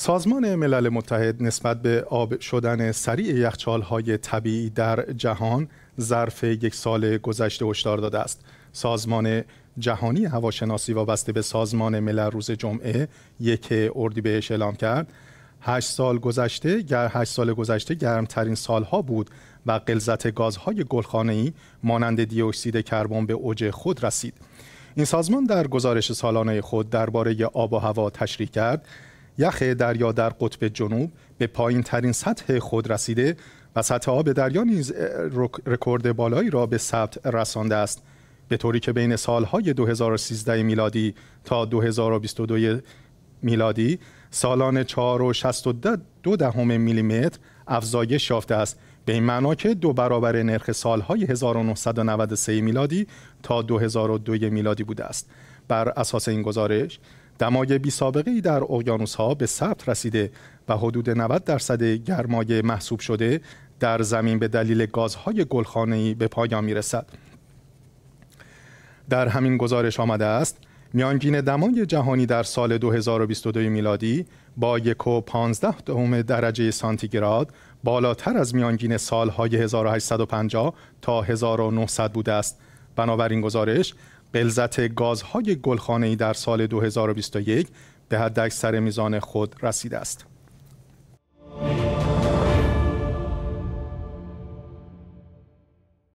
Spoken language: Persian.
سازمان ملل متحد نسبت به آب شدن سریع های طبیعی در جهان ظرف یک سال گذشته هشدار داده است. سازمان جهانی هواشناسی وابسته به سازمان ملل روز جمعه یک بهش اعلام کرد هشت سال گذشته گر هشت سال گذشته گرمترین سالها بود و قلزت گازهای گلخانه‌ای مانند دیوکسید کربن به اوج خود رسید این سازمان در گزارش سالانه خود درباره آب و هوا تشریح کرد یخ دریا در قطب جنوب به پایین ترین سطح خود رسیده و سطح آب دریا نیز رکورد بالایی را به ثبت رسانده است به طوری که بین سالهای 2013 میلادی تا 2022 میلادی سالان 4 و دهم میلیمتر افزایش یافته است به این معنا که دو برابر نرخ سالهای 1993 میلادی تا 2002 میلادی بوده است بر اساس این گزارش دمای بی در اقیانوس ها به ثبت رسیده و حدود 90 درصد گرمای محسوب شده در زمین به دلیل گازهای گلخانه‌ای به پایان می رسد. در همین گزارش آمده است میانگین دمای جهانی در سال 2022 میلادی با 1.15 دهم درجه سانتیگراد بالاتر از میانگین سالهای 1850 تا 1900 بوده است. بنابراین گزارش قلزت گازهای گلخانه‌ای در سال 2021 به حداکثر میزان خود رسیده است.